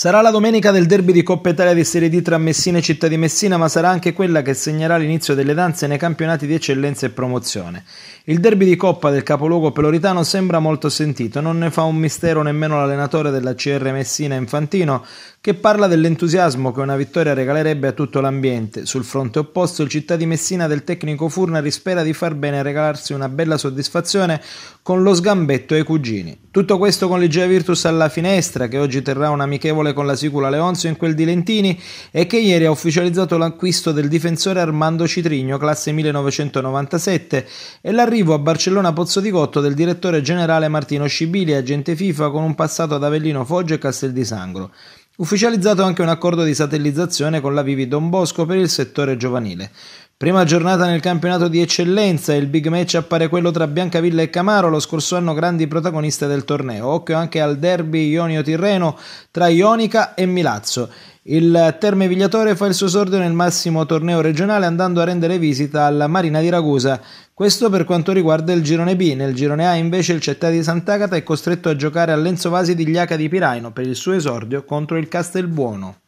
Sarà la domenica del derby di Coppa Italia di Serie D tra Messina e Città di Messina, ma sarà anche quella che segnerà l'inizio delle danze nei campionati di eccellenza e promozione. Il derby di Coppa del capoluogo peloritano sembra molto sentito, non ne fa un mistero nemmeno l'allenatore della CR Messina Infantino, che parla dell'entusiasmo che una vittoria regalerebbe a tutto l'ambiente. Sul fronte opposto, il Città di Messina del tecnico Furnari spera di far bene a regalarsi una bella soddisfazione con lo sgambetto ai cugini. Tutto questo con Ligea Virtus alla finestra, che oggi terrà un amichevole con la Sicula Leonzio in quel di Lentini e che ieri ha ufficializzato l'acquisto del difensore Armando Citrigno, classe 1997, e l'arrivo a Barcellona Pozzo di Cotto del direttore generale Martino Scibili, agente FIFA con un passato ad Avellino Foggia e Castel di Sangro. Ufficializzato anche un accordo di satellizzazione con la Vivi Don Bosco per il settore giovanile. Prima giornata nel campionato di eccellenza, il big match appare quello tra Biancavilla e Camaro, lo scorso anno grandi protagoniste del torneo. Occhio anche al derby Ionio-Tirreno tra Ionica e Milazzo. Il Terme Vigliatore fa il suo esordio nel massimo torneo regionale andando a rendere visita alla Marina di Ragusa. Questo per quanto riguarda il girone B. Nel girone A invece il Città di Sant'Agata è costretto a giocare a Lenzo Vasi di Gliaca di Piraino per il suo esordio contro il Castelbuono.